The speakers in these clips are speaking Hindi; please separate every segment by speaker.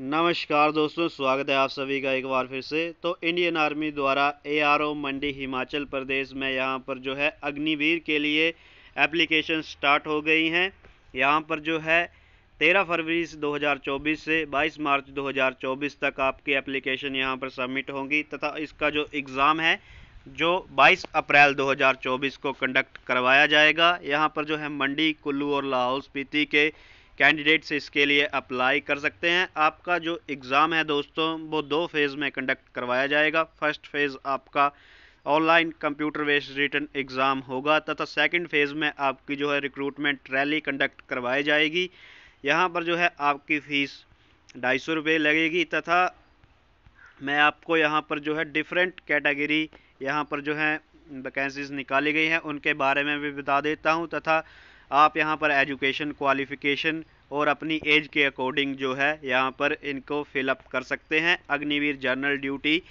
Speaker 1: नमस्कार दोस्तों स्वागत है आप सभी का एक बार फिर से तो इंडियन आर्मी द्वारा एआरओ मंडी हिमाचल प्रदेश में यहाँ पर जो है अग्निवीर के लिए एप्लीकेशन स्टार्ट हो गई हैं यहाँ पर जो है 13 फरवरी 2024 से 22 मार्च 2024 तक आपकी एप्लीकेशन यहाँ पर सबमिट होंगी तथा इसका जो एग्ज़ाम है जो 22 अप्रैल 2024 को कंडक्ट करवाया जाएगा यहाँ पर जो है मंडी कुल्लू और लाहौल स्पीति के कैंडिडेट्स इसके लिए अप्लाई कर सकते हैं आपका जो एग्ज़ाम है दोस्तों वो दो फेज़ में कंडक्ट करवाया जाएगा फर्स्ट फेज़ आपका online computer based written exam होगा तथा सेकंड फेज़ में आपकी जो है रिक्रूटमेंट रैली कंडक्ट करवाई जाएगी यहाँ पर जो है आपकी फ़ीस ढाई सौ रुपये लगेगी तथा मैं आपको यहाँ पर जो है डिफरेंट कैटेगरी यहाँ पर जो है वैकेंसीज निकाली गई हैं उनके बारे में भी बता देता हूँ तथा आप यहाँ पर एजुकेशन क्वालिफिकेशन और अपनी एज के अकॉर्डिंग जो है यहाँ पर इनको फिलअप कर सकते हैं अग्निवीर जनरल ड्यूटी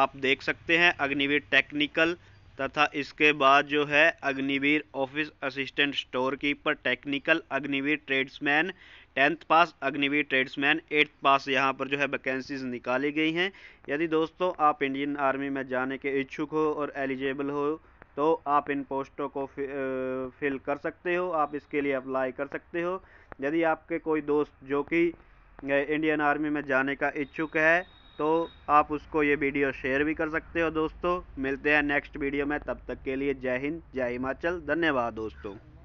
Speaker 1: आप देख सकते हैं अग्निवीर टेक्निकल तथा इसके बाद जो है Agniveer office assistant store keeper technical Agniveer tradesman tenth pass Agniveer tradesman eighth pass यहाँ पर जो है वैकेंसीज निकाली गई हैं यदि दोस्तों आप इंडियन आर्मी में जाने के इच्छुक हो और एलिजिबल हो तो आप इन पोस्टों को फिल कर सकते हो आप इसके लिए अप्लाई कर सकते हो यदि आपके कोई दोस्त जो कि इंडियन आर्मी में जाने का इच्छुक है तो आप उसको ये वीडियो शेयर भी कर सकते हो दोस्तों मिलते हैं नेक्स्ट वीडियो में तब तक के लिए जय हिंद जय हिमाचल धन्यवाद दोस्तों